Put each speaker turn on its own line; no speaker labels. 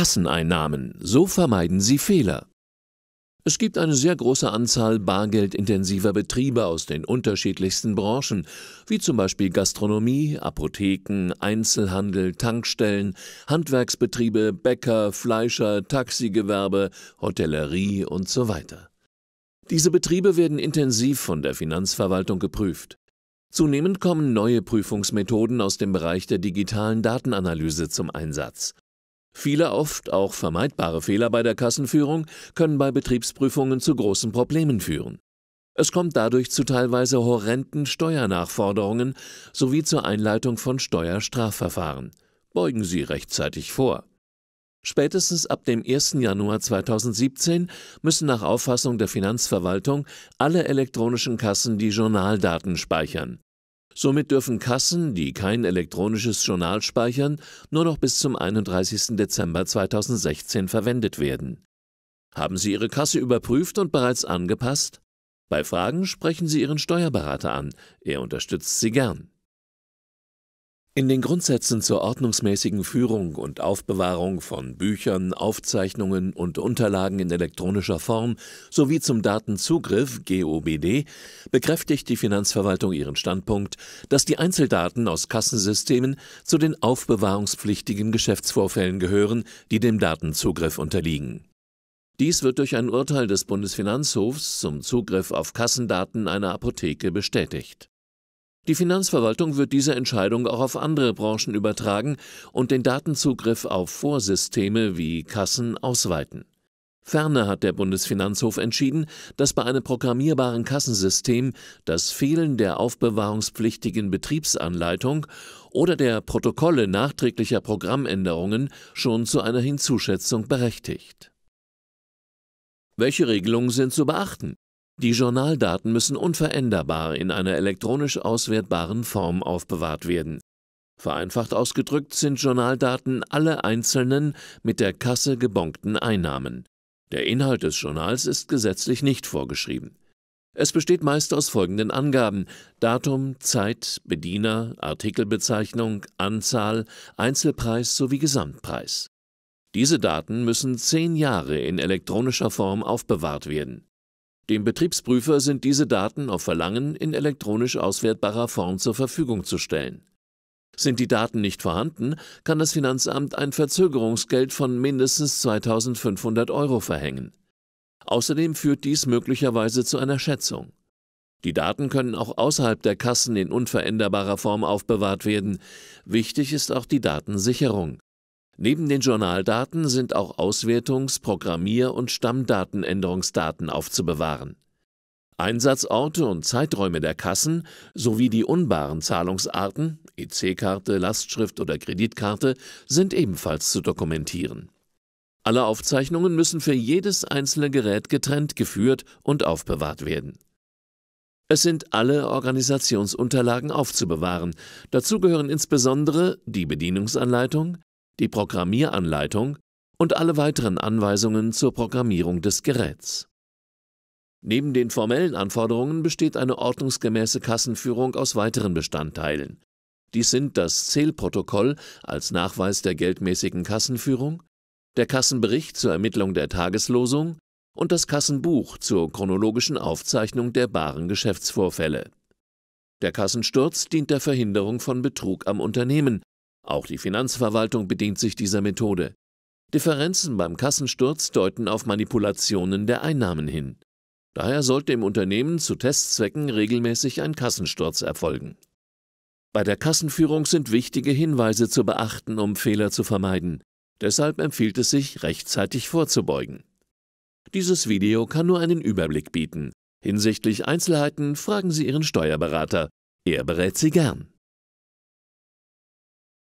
Kasseneinnahmen. So vermeiden Sie Fehler. Es gibt eine sehr große Anzahl bargeldintensiver Betriebe aus den unterschiedlichsten Branchen, wie zum Beispiel Gastronomie, Apotheken, Einzelhandel, Tankstellen, Handwerksbetriebe, Bäcker, Fleischer, Taxigewerbe, Hotellerie und so weiter. Diese Betriebe werden intensiv von der Finanzverwaltung geprüft. Zunehmend kommen neue Prüfungsmethoden aus dem Bereich der digitalen Datenanalyse zum Einsatz. Viele oft auch vermeidbare Fehler bei der Kassenführung können bei Betriebsprüfungen zu großen Problemen führen. Es kommt dadurch zu teilweise horrenden Steuernachforderungen sowie zur Einleitung von Steuerstrafverfahren. Beugen Sie rechtzeitig vor. Spätestens ab dem 1. Januar 2017 müssen nach Auffassung der Finanzverwaltung alle elektronischen Kassen die Journaldaten speichern. Somit dürfen Kassen, die kein elektronisches Journal speichern, nur noch bis zum 31. Dezember 2016 verwendet werden. Haben Sie Ihre Kasse überprüft und bereits angepasst? Bei Fragen sprechen Sie Ihren Steuerberater an, er unterstützt Sie gern. In den Grundsätzen zur ordnungsmäßigen Führung und Aufbewahrung von Büchern, Aufzeichnungen und Unterlagen in elektronischer Form sowie zum Datenzugriff GOBD bekräftigt die Finanzverwaltung ihren Standpunkt, dass die Einzeldaten aus Kassensystemen zu den aufbewahrungspflichtigen Geschäftsvorfällen gehören, die dem Datenzugriff unterliegen. Dies wird durch ein Urteil des Bundesfinanzhofs zum Zugriff auf Kassendaten einer Apotheke bestätigt. Die Finanzverwaltung wird diese Entscheidung auch auf andere Branchen übertragen und den Datenzugriff auf Vorsysteme wie Kassen ausweiten. Ferner hat der Bundesfinanzhof entschieden, dass bei einem programmierbaren Kassensystem das Fehlen der aufbewahrungspflichtigen Betriebsanleitung oder der Protokolle nachträglicher Programmänderungen schon zu einer Hinzuschätzung berechtigt. Welche Regelungen sind zu beachten? Die Journaldaten müssen unveränderbar in einer elektronisch auswertbaren Form aufbewahrt werden. Vereinfacht ausgedrückt sind Journaldaten alle einzelnen mit der Kasse gebonkten Einnahmen. Der Inhalt des Journals ist gesetzlich nicht vorgeschrieben. Es besteht meist aus folgenden Angaben Datum, Zeit, Bediener, Artikelbezeichnung, Anzahl, Einzelpreis sowie Gesamtpreis. Diese Daten müssen zehn Jahre in elektronischer Form aufbewahrt werden. Dem Betriebsprüfer sind diese Daten auf Verlangen in elektronisch auswertbarer Form zur Verfügung zu stellen. Sind die Daten nicht vorhanden, kann das Finanzamt ein Verzögerungsgeld von mindestens 2500 Euro verhängen. Außerdem führt dies möglicherweise zu einer Schätzung. Die Daten können auch außerhalb der Kassen in unveränderbarer Form aufbewahrt werden. Wichtig ist auch die Datensicherung. Neben den Journaldaten sind auch Auswertungs-, Programmier- und Stammdatenänderungsdaten aufzubewahren. Einsatzorte und Zeiträume der Kassen sowie die unbaren Zahlungsarten EC-Karte, Lastschrift oder Kreditkarte sind ebenfalls zu dokumentieren. Alle Aufzeichnungen müssen für jedes einzelne Gerät getrennt geführt und aufbewahrt werden. Es sind alle Organisationsunterlagen aufzubewahren. Dazu gehören insbesondere die Bedienungsanleitung, die Programmieranleitung und alle weiteren Anweisungen zur Programmierung des Geräts. Neben den formellen Anforderungen besteht eine ordnungsgemäße Kassenführung aus weiteren Bestandteilen. Dies sind das Zählprotokoll als Nachweis der geldmäßigen Kassenführung, der Kassenbericht zur Ermittlung der Tageslosung und das Kassenbuch zur chronologischen Aufzeichnung der baren Geschäftsvorfälle. Der Kassensturz dient der Verhinderung von Betrug am Unternehmen auch die Finanzverwaltung bedient sich dieser Methode. Differenzen beim Kassensturz deuten auf Manipulationen der Einnahmen hin. Daher sollte im Unternehmen zu Testzwecken regelmäßig ein Kassensturz erfolgen. Bei der Kassenführung sind wichtige Hinweise zu beachten, um Fehler zu vermeiden. Deshalb empfiehlt es sich, rechtzeitig vorzubeugen. Dieses Video kann nur einen Überblick bieten. Hinsichtlich Einzelheiten fragen Sie Ihren Steuerberater. Er berät Sie gern.